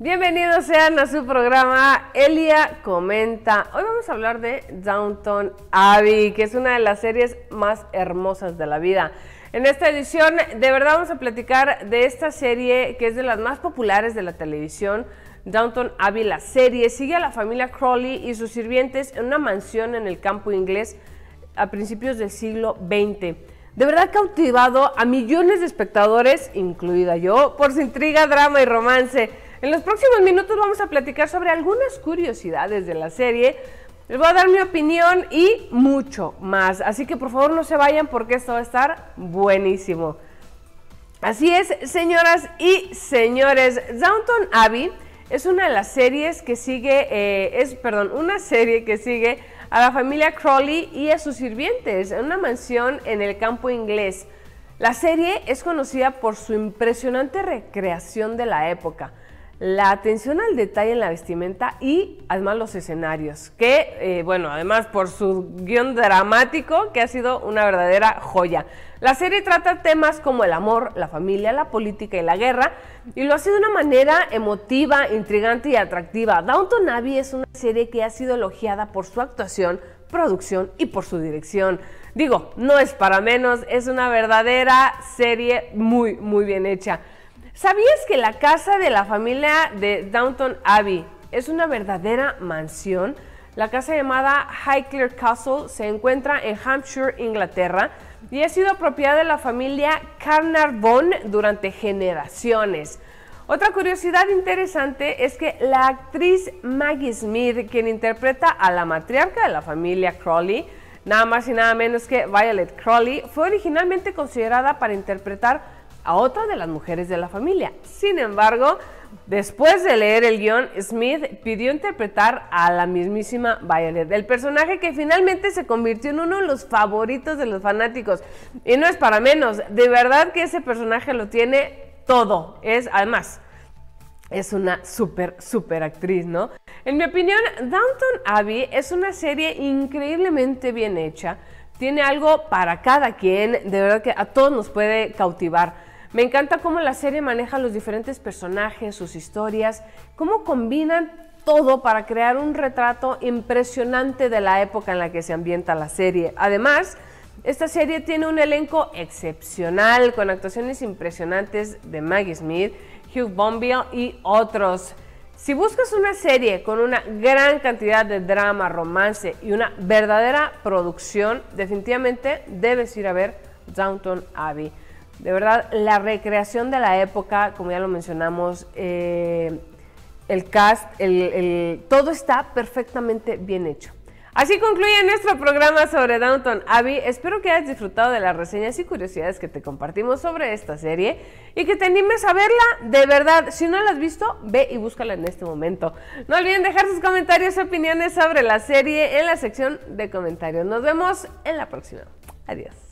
Bienvenidos sean a su programa Elia Comenta. Hoy vamos a hablar de Downton Abbey, que es una de las series más hermosas de la vida. En esta edición de verdad vamos a platicar de esta serie que es de las más populares de la televisión. Downton Abbey, la serie, sigue a la familia Crowley y sus sirvientes en una mansión en el campo inglés a principios del siglo XX. De verdad cautivado a millones de espectadores, incluida yo, por su intriga, drama y romance. En los próximos minutos vamos a platicar sobre algunas curiosidades de la serie. Les voy a dar mi opinión y mucho más. Así que por favor no se vayan porque esto va a estar buenísimo. Así es, señoras y señores. Downton Abbey es una de las series que sigue, eh, es, perdón, una serie que sigue a la familia Crowley y a sus sirvientes en una mansión en el campo inglés. La serie es conocida por su impresionante recreación de la época la atención al detalle en la vestimenta y además los escenarios, que eh, bueno, además por su guión dramático que ha sido una verdadera joya. La serie trata temas como el amor, la familia, la política y la guerra y lo hace de una manera emotiva, intrigante y atractiva. Downton Abbey es una serie que ha sido elogiada por su actuación, producción y por su dirección. Digo, no es para menos, es una verdadera serie muy, muy bien hecha. ¿Sabías que la casa de la familia de Downton Abbey es una verdadera mansión? La casa llamada Highclere Castle se encuentra en Hampshire, Inglaterra, y ha sido propiedad de la familia Carnarvon durante generaciones. Otra curiosidad interesante es que la actriz Maggie Smith, quien interpreta a la matriarca de la familia Crawley, nada más y nada menos que Violet Crawley, fue originalmente considerada para interpretar a otra de las mujeres de la familia. Sin embargo, después de leer el guión, Smith pidió interpretar a la mismísima Violet, el personaje que finalmente se convirtió en uno de los favoritos de los fanáticos. Y no es para menos, de verdad que ese personaje lo tiene todo. Es además es una súper, súper actriz, ¿no? En mi opinión, Downton Abbey es una serie increíblemente bien hecha. Tiene algo para cada quien, de verdad que a todos nos puede cautivar. Me encanta cómo la serie maneja los diferentes personajes, sus historias, cómo combinan todo para crear un retrato impresionante de la época en la que se ambienta la serie. Además, esta serie tiene un elenco excepcional con actuaciones impresionantes de Maggie Smith, Hugh Bombio y otros. Si buscas una serie con una gran cantidad de drama, romance y una verdadera producción, definitivamente debes ir a ver Downton Abbey. De verdad, la recreación de la época, como ya lo mencionamos, eh, el cast, todo está perfectamente bien hecho. Así concluye nuestro programa sobre Downton Abbey. Espero que hayas disfrutado de las reseñas y curiosidades que te compartimos sobre esta serie y que te animes a verla de verdad. Si no la has visto, ve y búscala en este momento. No olviden dejar sus comentarios y opiniones sobre la serie en la sección de comentarios. Nos vemos en la próxima. Adiós.